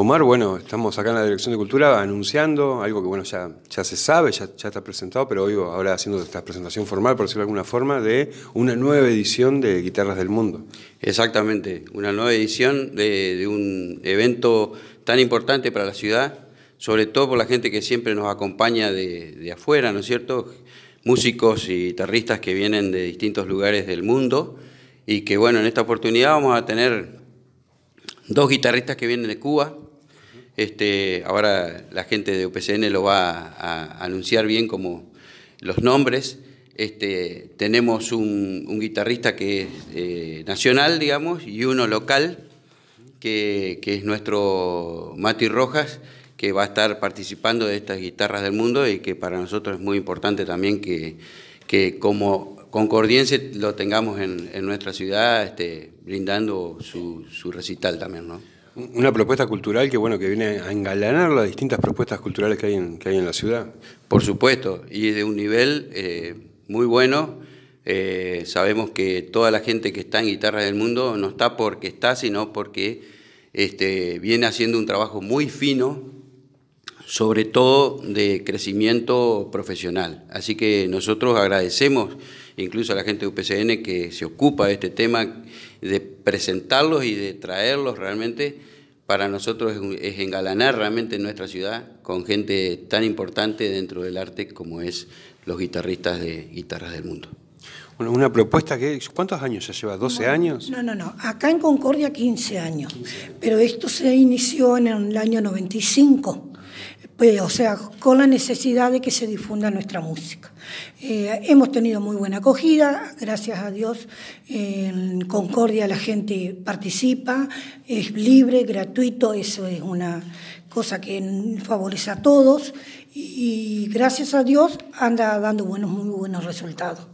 Omar, bueno, estamos acá en la Dirección de Cultura anunciando algo que bueno ya, se sabe, ya, está presentado, pero hoy ahora haciendo esta presentación formal, por decirlo de alguna forma, de una nueva edición de Guitarras del Mundo. Exactamente, una nueva edición de, un evento tan importante para la ciudad, sobre todo por la gente que siempre nos acompaña de, de afuera, ¿no es cierto? Músicos y guitarristas que vienen de distintos lugares del mundo y que bueno, en esta oportunidad vamos a tener dos guitarristas que vienen de Cuba, este, ahora la gente de UPCN lo va a, anunciar bien como los nombres. Este, tenemos un, guitarrista que es eh, nacional, digamos, y uno local, que, es nuestro Mati Rojas, que va a estar participando de estas guitarras del mundo y que para nosotros es muy importante también que, como concordiense lo tengamos en, nuestra ciudad, este, brindando su, su recital también, ¿no? Una propuesta cultural que bueno que viene a engalanar las distintas propuestas culturales que hay en, que hay en la ciudad. Por supuesto, y de un nivel eh, muy bueno. Eh, sabemos que toda la gente que está en Guitarra del Mundo no está porque está, sino porque este, viene haciendo un trabajo muy fino, sobre todo de crecimiento profesional. Así que nosotros agradecemos incluso a la gente de UPCN que se ocupa de este tema, de presentarlos y de traerlos realmente. Para nosotros es engalanar realmente nuestra ciudad con gente tan importante dentro del arte como es los guitarristas de Guitarras del Mundo. Bueno, una propuesta que, ¿cuántos años se lleva? ¿12 años? No, no, no. Acá en Concordia años. 15 años. Pero esto se inició en el año 95. Eh, o sea, con la necesidad de que se difunda nuestra música. Eh, hemos tenido muy buena acogida, gracias a Dios, en Concordia la gente participa, es libre, gratuito, eso es una cosa que favorece a todos y gracias a Dios anda dando buenos, muy buenos resultados.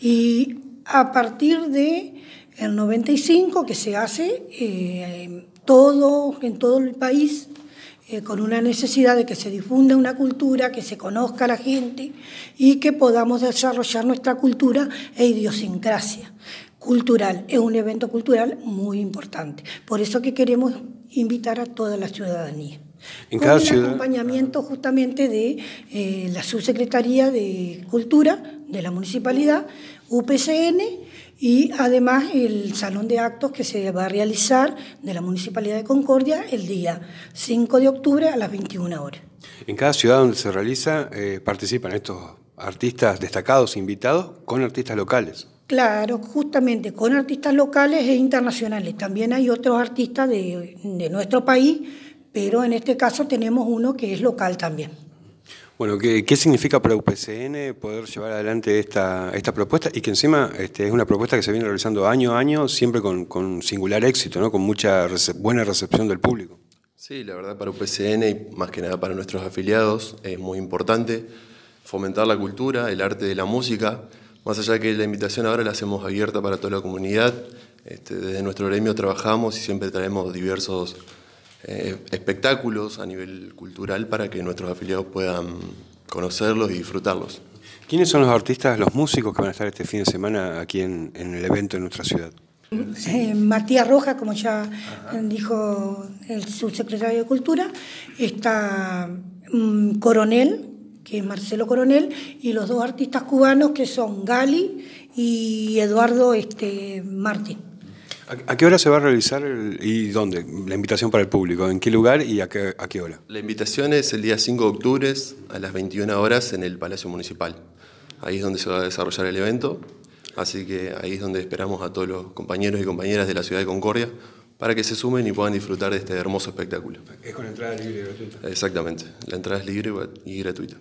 Y a partir de el 95 que se hace eh, todo, en todo el país eh, con una necesidad de que se difunda una cultura, que se conozca la gente y que podamos desarrollar nuestra cultura e idiosincrasia cultural. Es un evento cultural muy importante. Por eso que queremos invitar a toda la ciudadanía. En con cada el acompañamiento justamente de eh, la Subsecretaría de Cultura de la municipalidad, UPCN y además el salón de actos que se va a realizar de la Municipalidad de Concordia el día 5 de octubre a las 21 horas. En cada ciudad donde se realiza eh, participan estos artistas destacados, invitados, con artistas locales. Claro, justamente con artistas locales e internacionales. También hay otros artistas de nuestro país, pero en este caso tenemos uno que es local también. Bueno, ¿qué, significa para UPCN poder llevar adelante esta, esta propuesta? Y que encima este, es una propuesta que se viene realizando año a año, siempre con, singular éxito, ¿no? con mucha buena recepción del público. Sí, la verdad para UPCN y más que nada para nuestros afiliados es muy importante fomentar la cultura, el arte de la música, más allá de que la invitación ahora la hacemos abierta para toda la comunidad, este, desde nuestro gremio trabajamos y siempre traemos diversos eh, espectáculos a nivel cultural para que nuestros afiliados puedan conocerlos y disfrutarlos. ¿Quiénes son los artistas, los músicos que van a estar este fin de semana aquí en, el evento en nuestra ciudad? Eh, Matías Roja, como ya dijo el subsecretario de Cultura, está mm, Coronel, que es Marcelo Coronel, y los dos artistas cubanos que son Gali y Eduardo este, Martín. ¿A qué hora se va a realizar y dónde? La invitación para el público, ¿en qué lugar y a qué, a qué hora? La invitación es el día 5 de octubre a las 21 horas en el Palacio Municipal. Ahí es donde se va a desarrollar el evento, así que ahí es donde esperamos a todos los compañeros y compañeras de la ciudad de Concordia para que se sumen y puedan disfrutar de este hermoso espectáculo. Es con entrada libre y gratuita. Exactamente, la entrada es libre y gratuita.